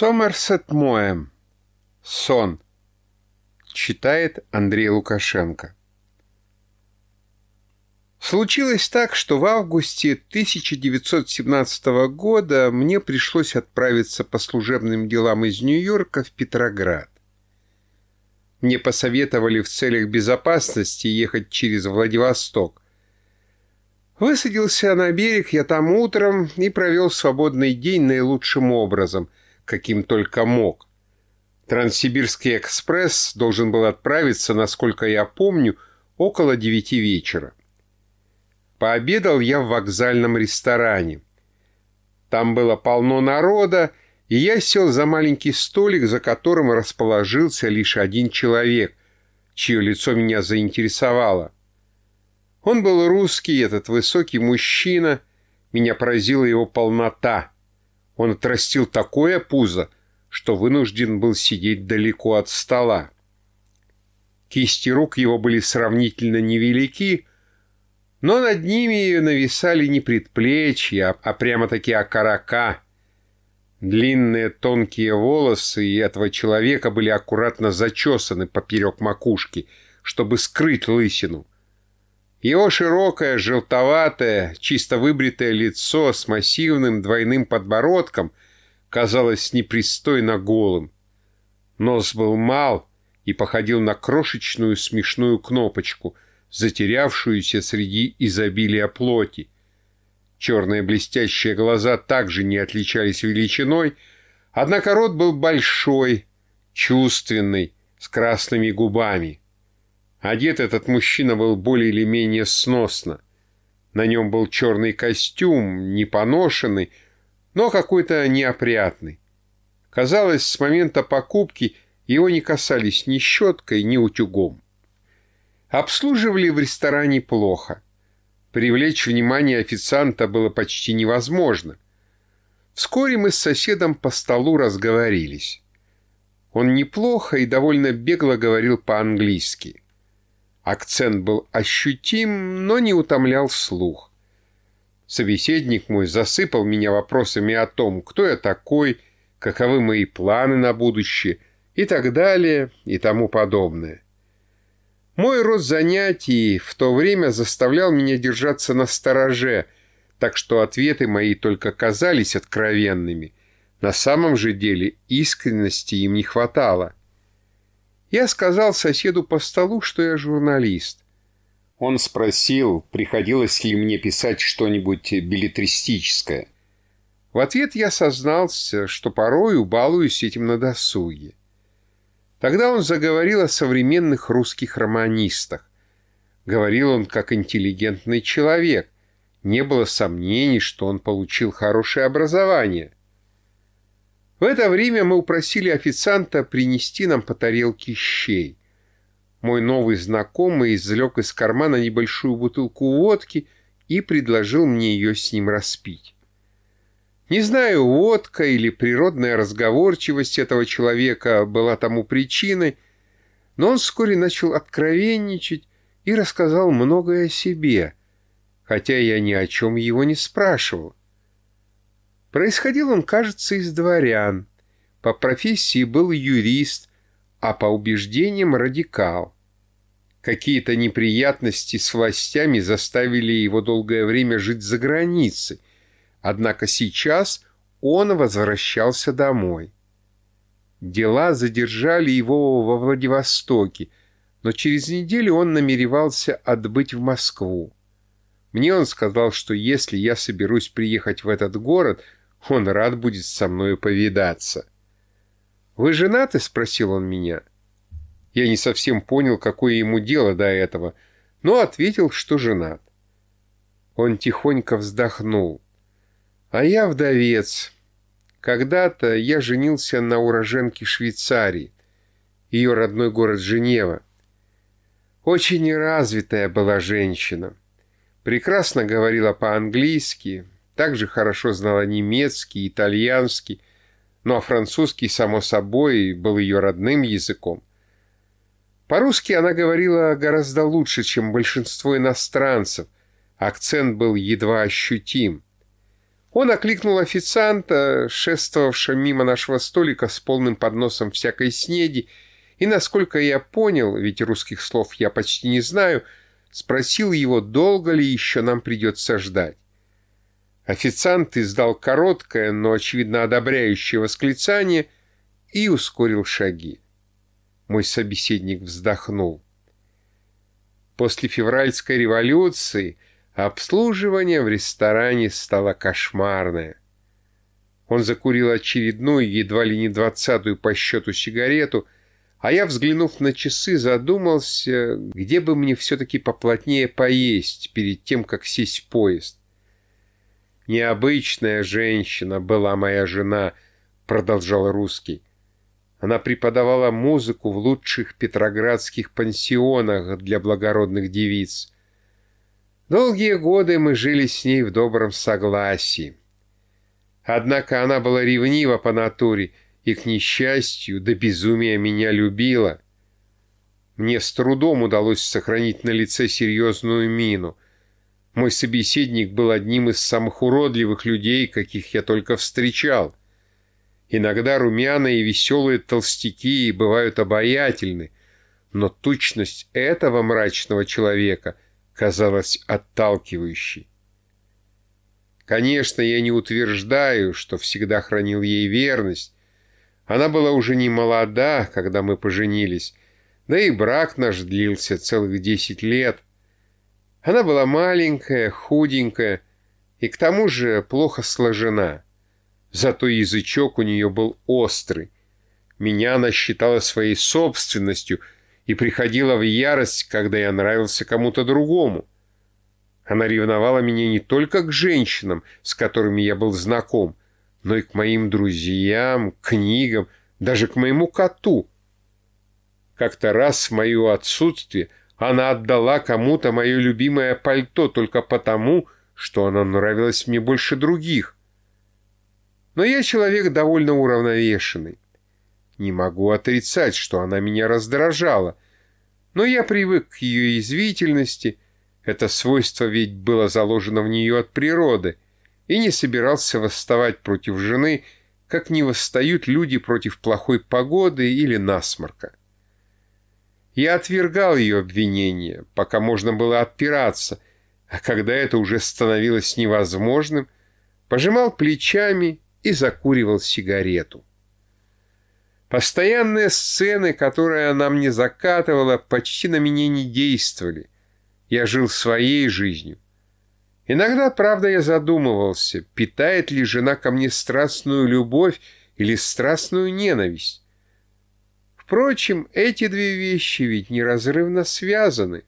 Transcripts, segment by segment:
Сомерсет Моэм. Сон. Читает Андрей Лукашенко. Случилось так, что в августе 1917 года мне пришлось отправиться по служебным делам из Нью-Йорка в Петроград. Мне посоветовали в целях безопасности ехать через Владивосток. Высадился на берег я там утром и провел свободный день наилучшим образом – каким только мог. Транссибирский экспресс должен был отправиться, насколько я помню, около девяти вечера. Пообедал я в вокзальном ресторане. Там было полно народа, и я сел за маленький столик, за которым расположился лишь один человек, чье лицо меня заинтересовало. Он был русский, этот высокий мужчина. Меня поразила его полнота. Он отрастил такое пузо, что вынужден был сидеть далеко от стола. Кисти рук его были сравнительно невелики, но над ними нависали не предплечья, а, а прямо-таки окорока. Длинные тонкие волосы этого человека были аккуратно зачесаны поперек макушки, чтобы скрыть лысину — его широкое, желтоватое, чисто выбритое лицо с массивным двойным подбородком казалось непристойно голым. Нос был мал и походил на крошечную смешную кнопочку, затерявшуюся среди изобилия плоти. Черные блестящие глаза также не отличались величиной, однако рот был большой, чувственный, с красными губами. Одет этот мужчина был более или менее сносно. На нем был черный костюм, не поношенный, но какой-то неопрятный. Казалось, с момента покупки его не касались ни щеткой, ни утюгом. Обслуживали в ресторане плохо. Привлечь внимание официанта было почти невозможно. Вскоре мы с соседом по столу разговорились. Он неплохо и довольно бегло говорил по-английски. Акцент был ощутим, но не утомлял слух. Собеседник мой засыпал меня вопросами о том, кто я такой, каковы мои планы на будущее и так далее и тому подобное. Мой рост занятий в то время заставлял меня держаться на стороже, так что ответы мои только казались откровенными. На самом же деле искренности им не хватало. Я сказал соседу по столу, что я журналист. Он спросил, приходилось ли мне писать что-нибудь билетристическое. В ответ я сознался, что порою балуюсь этим на досуге. Тогда он заговорил о современных русских романистах. Говорил он как интеллигентный человек. Не было сомнений, что он получил хорошее образование. В это время мы упросили официанта принести нам по тарелке щей. Мой новый знакомый извлек из кармана небольшую бутылку водки и предложил мне ее с ним распить. Не знаю, водка или природная разговорчивость этого человека была тому причиной, но он вскоре начал откровенничать и рассказал многое о себе, хотя я ни о чем его не спрашивал. Происходил он, кажется, из дворян. По профессии был юрист, а по убеждениям радикал. Какие-то неприятности с властями заставили его долгое время жить за границей, однако сейчас он возвращался домой. Дела задержали его во Владивостоке, но через неделю он намеревался отбыть в Москву. Мне он сказал, что если я соберусь приехать в этот город – он рад будет со мною повидаться. «Вы женаты?» — спросил он меня. Я не совсем понял, какое ему дело до этого, но ответил, что женат. Он тихонько вздохнул. «А я вдовец. Когда-то я женился на уроженке Швейцарии, ее родной город Женева. Очень развитая была женщина. Прекрасно говорила по-английски, также хорошо знала немецкий, итальянский, ну а французский, само собой, был ее родным языком. По-русски она говорила гораздо лучше, чем большинство иностранцев. Акцент был едва ощутим. Он окликнул официанта, шествовавшего мимо нашего столика с полным подносом всякой снеди, и, насколько я понял, ведь русских слов я почти не знаю, спросил его, долго ли еще нам придется ждать. Официант издал короткое, но, очевидно, одобряющее восклицание и ускорил шаги. Мой собеседник вздохнул. После февральской революции обслуживание в ресторане стало кошмарное. Он закурил очередную, едва ли не двадцатую по счету сигарету, а я, взглянув на часы, задумался, где бы мне все-таки поплотнее поесть перед тем, как сесть в поезд необычная женщина была моя жена», — продолжал русский. Она преподавала музыку в лучших петроградских пансионах для благородных девиц. Долгие годы мы жили с ней в добром согласии. Однако она была ревнива по натуре и, к несчастью, до безумия меня любила. Мне с трудом удалось сохранить на лице серьезную мину — мой собеседник был одним из самых уродливых людей, каких я только встречал. Иногда румяные и веселые толстяки бывают обаятельны, но тучность этого мрачного человека казалась отталкивающей. Конечно, я не утверждаю, что всегда хранил ей верность. Она была уже не молода, когда мы поженились, да и брак наш длился целых десять лет — она была маленькая, худенькая и к тому же плохо сложена. Зато язычок у нее был острый. Меня она считала своей собственностью и приходила в ярость, когда я нравился кому-то другому. Она ревновала меня не только к женщинам, с которыми я был знаком, но и к моим друзьям, книгам, даже к моему коту. Как-то раз в мое отсутствие – она отдала кому-то мое любимое пальто только потому, что оно нравилось мне больше других. Но я человек довольно уравновешенный. Не могу отрицать, что она меня раздражала, но я привык к ее язвительности, это свойство ведь было заложено в нее от природы, и не собирался восставать против жены, как не восстают люди против плохой погоды или насморка. Я отвергал ее обвинения, пока можно было отпираться, а когда это уже становилось невозможным, пожимал плечами и закуривал сигарету. Постоянные сцены, которые она мне закатывала, почти на меня не действовали. Я жил своей жизнью. Иногда, правда, я задумывался, питает ли жена ко мне страстную любовь или страстную ненависть. Впрочем, эти две вещи ведь неразрывно связаны.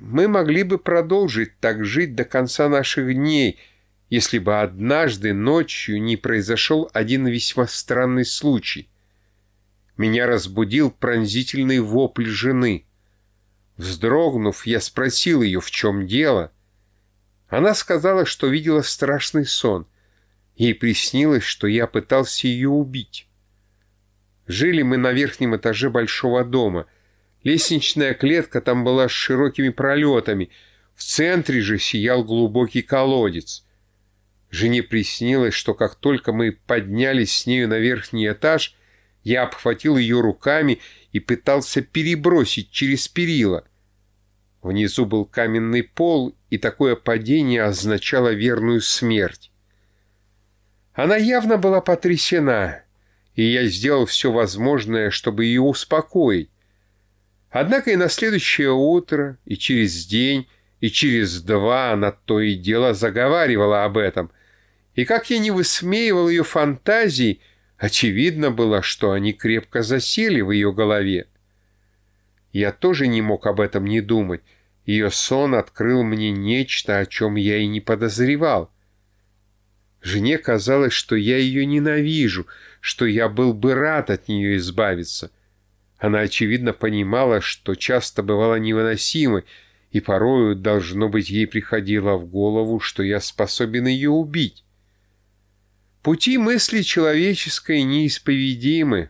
Мы могли бы продолжить так жить до конца наших дней, если бы однажды ночью не произошел один весьма странный случай. Меня разбудил пронзительный вопль жены. Вздрогнув, я спросил ее, в чем дело. Она сказала, что видела страшный сон. Ей приснилось, что я пытался ее убить. Жили мы на верхнем этаже большого дома. Лестничная клетка там была с широкими пролетами. В центре же сиял глубокий колодец. Жене приснилось, что как только мы поднялись с нею на верхний этаж, я обхватил ее руками и пытался перебросить через перила. Внизу был каменный пол, и такое падение означало верную смерть. Она явно была потрясена и я сделал все возможное, чтобы ее успокоить. Однако и на следующее утро, и через день, и через два она то и дело заговаривала об этом. И как я не высмеивал ее фантазии, очевидно было, что они крепко засели в ее голове. Я тоже не мог об этом не думать. Ее сон открыл мне нечто, о чем я и не подозревал. Жене казалось, что я ее ненавижу — что я был бы рад от нее избавиться. Она, очевидно, понимала, что часто бывала невыносимой, и порою, должно быть, ей приходило в голову, что я способен ее убить. Пути мысли человеческой неисповедимы.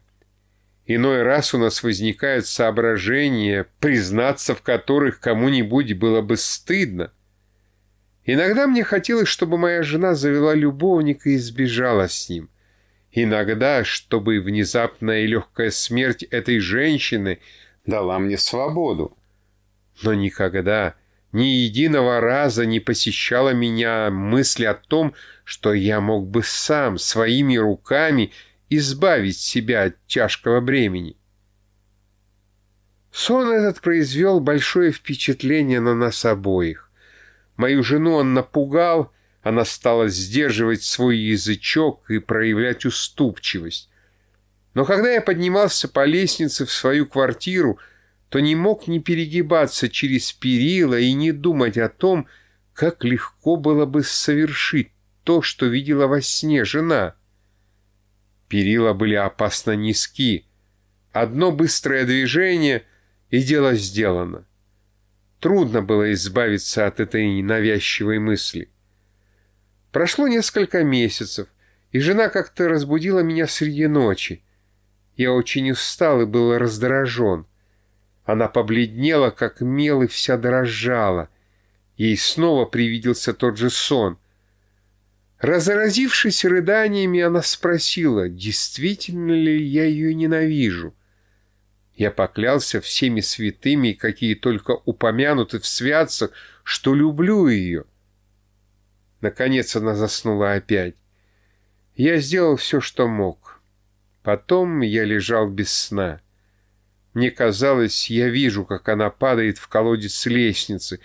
Иной раз у нас возникают соображения, признаться в которых кому-нибудь было бы стыдно. Иногда мне хотелось, чтобы моя жена завела любовника и сбежала с ним. Иногда, чтобы внезапная и легкая смерть этой женщины дала мне свободу. Но никогда, ни единого раза не посещала меня мысль о том, что я мог бы сам, своими руками, избавить себя от тяжкого бремени. Сон этот произвел большое впечатление на нас обоих. Мою жену он напугал, она стала сдерживать свой язычок и проявлять уступчивость. Но когда я поднимался по лестнице в свою квартиру, то не мог не перегибаться через перила и не думать о том, как легко было бы совершить то, что видела во сне жена. Перила были опасно низки. Одно быстрое движение, и дело сделано. Трудно было избавиться от этой навязчивой мысли. Прошло несколько месяцев, и жена как-то разбудила меня среди ночи. Я очень устал и был раздражен. Она побледнела, как мел, и вся дрожала. Ей снова привиделся тот же сон. Разразившись рыданиями, она спросила, действительно ли я ее ненавижу. Я поклялся всеми святыми, какие только упомянуты в святцах, что люблю ее. — Наконец она заснула опять. Я сделал все, что мог. Потом я лежал без сна. Мне казалось, я вижу, как она падает в колодец лестницы,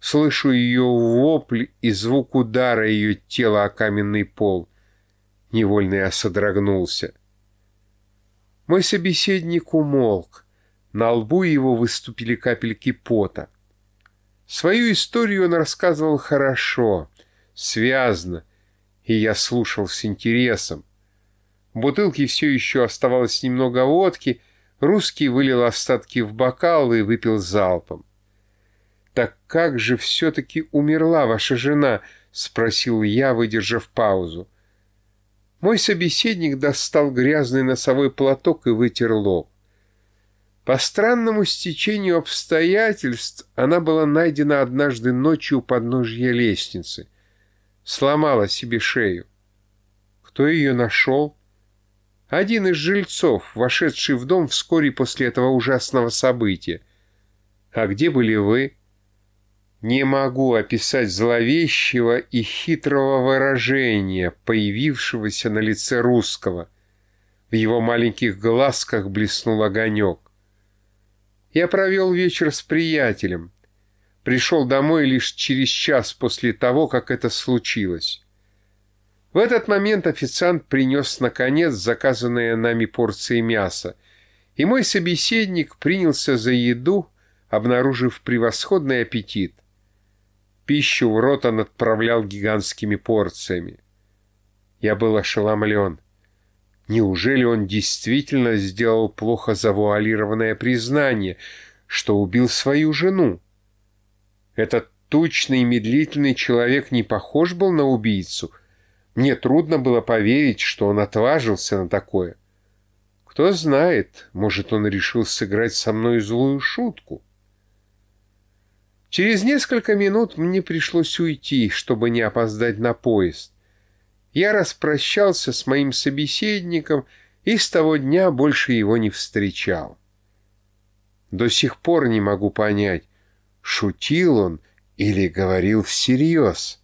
слышу ее вопль и звук удара ее тела о каменный пол. Невольно я содрогнулся. Мой собеседник умолк. На лбу его выступили капельки пота. Свою историю он рассказывал хорошо связно, и я слушал с интересом. В бутылке все еще оставалось немного водки, русский вылил остатки в бокал и выпил залпом. «Так как же все-таки умерла ваша жена?» — спросил я, выдержав паузу. Мой собеседник достал грязный носовой платок и вытер лоб. По странному стечению обстоятельств она была найдена однажды ночью у подножья лестницы — сломала себе шею. Кто ее нашел? Один из жильцов, вошедший в дом вскоре после этого ужасного события. А где были вы? Не могу описать зловещего и хитрого выражения, появившегося на лице русского. В его маленьких глазках блеснул огонек. Я провел вечер с приятелем, пришел домой лишь через час после того, как это случилось. В этот момент официант принес, наконец, заказанные нами порции мяса, и мой собеседник принялся за еду, обнаружив превосходный аппетит. Пищу в рот он отправлял гигантскими порциями. Я был ошеломлен. Неужели он действительно сделал плохо завуалированное признание, что убил свою жену? Этот тучный и медлительный человек не похож был на убийцу. Мне трудно было поверить, что он отважился на такое. Кто знает, может, он решил сыграть со мной злую шутку. Через несколько минут мне пришлось уйти, чтобы не опоздать на поезд. Я распрощался с моим собеседником и с того дня больше его не встречал. До сих пор не могу понять, Шутил он или говорил всерьез?